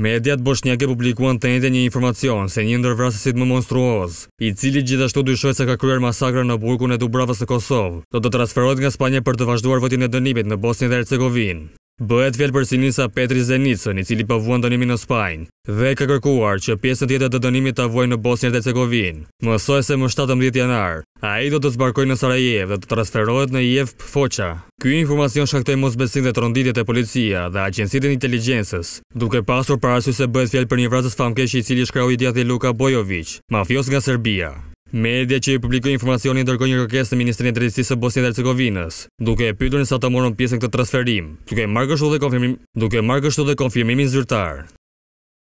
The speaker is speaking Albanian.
Mediat bëshnjake publikuan të njëte një informacion se një ndër vrasësit më monstruoz, i cili gjithashtu dyshoj se ka kryer masakra në burkun e Dubravës të Kosovë, do të transferojt nga Spanje për të vazhduar votin e dënimit në Bosni dhe Ercegovin. Bëhet fjallë për Sinisa Petri Zenicën, i cili pëvuan dënimi në Spajnë, dhe ka kërkuar që pjesën tjetët të dënimi të avuaj në Bosnjë e Cegovinë. Mësoj se më 17 janar, a i do të zbarkoj në Sarajev dhe të transferohet në Jev Pfoqa. Ky informacion shaktoj mos besin dhe të ronditit e policia dhe agjensit e inteligensës, duke pasur parasy se bëhet fjallë për një vrazës famkeshi i cili shkrau i djati Luka Bojovic, mafios nga Serbia. Media që i publikoj informacioni ndërkoj një rëkes në Ministrinë e Drejtësisë së Bosnjës dhe Hercegovinës, duke e pyturin sa të morën pjesën këtë transferim, duke e margështu dhe konfirmim, duke dhe konfirmimin zyrtar.